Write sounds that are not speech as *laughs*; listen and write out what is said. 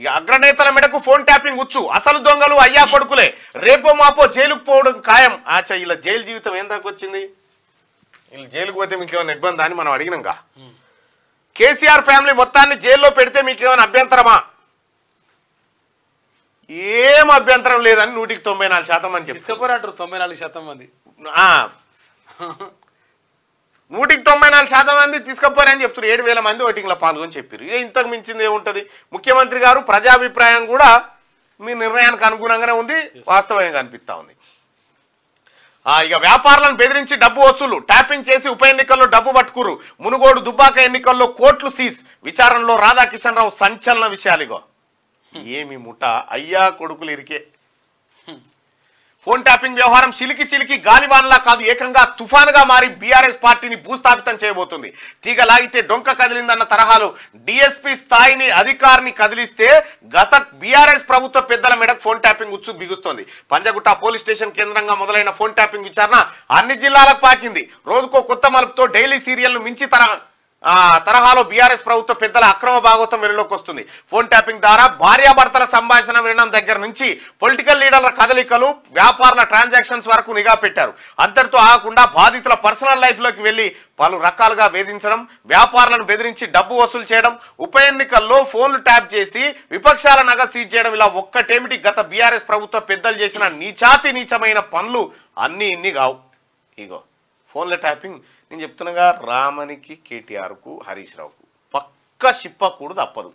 ఇక అగ్రనేతల మెడకు phone tapping ఉచ్చు అసలు దొంగలు అయ్యా కొడుకులే రేపో మాపో జైలుకు పోవడం ఖాయం ఆచా ఇలా జైలు జీవితం ఏందాకు వచ్చింది వీళ్ళు జైలుకు పోతే మీకు ఏమైనా ఇబ్బంది అని మనం అడిగినాక కేసీఆర్ ఫ్యామిలీ మొత్తాన్ని జైల్లో పెడితే మీకు ఏమైనా అభ్యంతరమా ఏం అభ్యంతరం లేదని నూటికి తొంభై నాలుగు శాతం అని చెప్తారు తొంభై నాలుగు శాతం మంది *laughs* నూటికి తొంభై నాలుగు శాతం మంది తీసుకుపోరని చెప్తారు ఏడు వేల మంది ఓటింగ్లో పాల్గొని చెప్పారు ఇక ఇంతకు మించింది ఏముంటుంది ముఖ్యమంత్రి గారు ప్రజాభిప్రాయం కూడా మీ నిర్ణయానికి అనుగుణంగానే ఉంది వాస్తవంగా అనిపిస్తూ ఉంది ఇక వ్యాపారాలను బెదిరించి డబ్బు వసూలు ట్యాపింగ్ చేసి ఉప ఎన్నికల్లో డబ్బు పట్టుకురు మునుగోడు దుబ్బాక ఎన్నికల్లో కోట్లు సీజ్ విచారణలో రాధాకిషన్ రావు సంచలన విషయాలు ఇగో hmm. ఏమి ముఠ అయ్యా కొడుకులు ఇరికే ఫోన్ ట్యాపింగ్ వ్యవహారం సిలికి సిలికి గాలివాన్లా కాదు ఏకంగా తుఫానుగా మారి బీఆర్ఎస్ పార్టీని భూస్థాపితం చేయబోతుంది తీగ లాగితే డొంక కదిలిందన్న తరహాలు డిఎస్పీ స్థాయిని అధికారిని కదిలిస్తే గత బీఆర్ఎస్ ప్రభుత్వ పెద్దల మేడకు ఫోన్ ట్యాపింగ్ ఉత్సు బిగుస్తోంది పంజగుట్ట పోలీస్ స్టేషన్ కేంద్రంగా మొదలైన ఫోన్ ట్యాపింగ్ విచారణ అన్ని జిల్లాలకు పాకింది రోజుకో కొత్త మలుపుతో డైలీ సీరియల్ను మించి తరహా తరహాలో బీఆర్ఎస్ ప్రభుత్వ పెద్దల అక్రమ భాగోత్వం వెలులోకి వస్తుంది ఫోన్ ట్యాపింగ్ ద్వారా భార్యాభర్తల సంభాషణ వినడం దగ్గర నుంచి పొలిటికల్ లీడర్ల కదలికలు వ్యాపారుల ట్రాన్సాక్షన్స్ వరకు నిఘా పెట్టారు అంతటితో ఆగకుండా బాధితుల పర్సనల్ లైఫ్లోకి వెళ్ళి పలు రకాలుగా వేధించడం వ్యాపారులను బెదిరించి డబ్బు వసూలు చేయడం ఉప ఎన్నికల్లో ఫోన్లు ట్యాప్ చేసి విపక్షాల నగ సీజ్ చేయడం ఇలా ఒక్కటేమిటి గత బీఆర్ఎస్ ప్రభుత్వ పెద్దలు చేసిన నీచాతి నీచమైన పనులు అన్నీ ఇన్ని కావు ఇగో ఫోన్ల ట్యాపింగ్ నేను చెప్తున్నాగా రామనికి కేటీఆర్కు హరీష్ రావుకు పక్క చిప్పకూడదు తప్పదు